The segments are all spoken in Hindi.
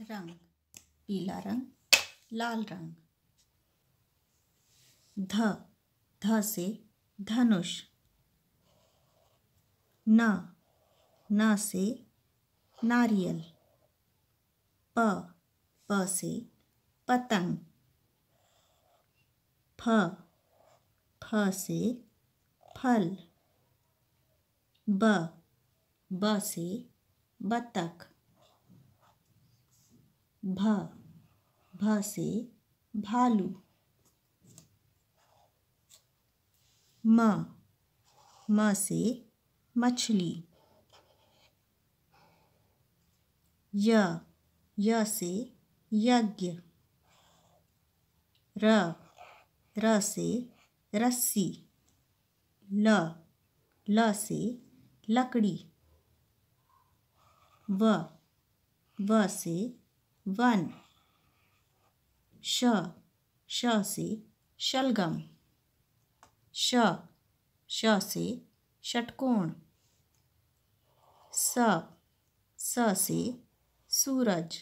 रंग पीला रंग लाल रंग ध ध से धनुष न न से नारियल प प से पतंग फ फ से फल ब ब से बतख भ भ से भालू म म से मछली य य से यज्ञ र र से रस्सी ल ल से लकड़ी व व से वन श श से शलगम श श से षटकोण स स से सूरज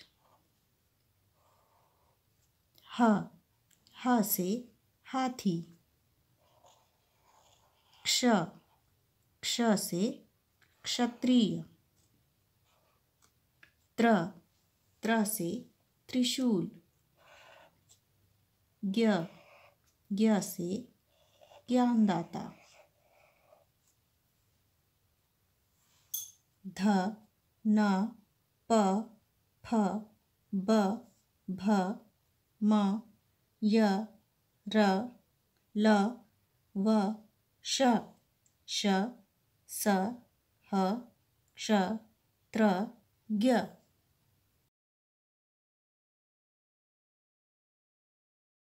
ह ह से हाथी क्ष क्ष से क्षत्रिय त्र त्र से त्रिशूल ज्ञ ज्ञ से ज्ञानदाता ध न प फ ब भ म य र ल व श श स ह श त्र ज्ञ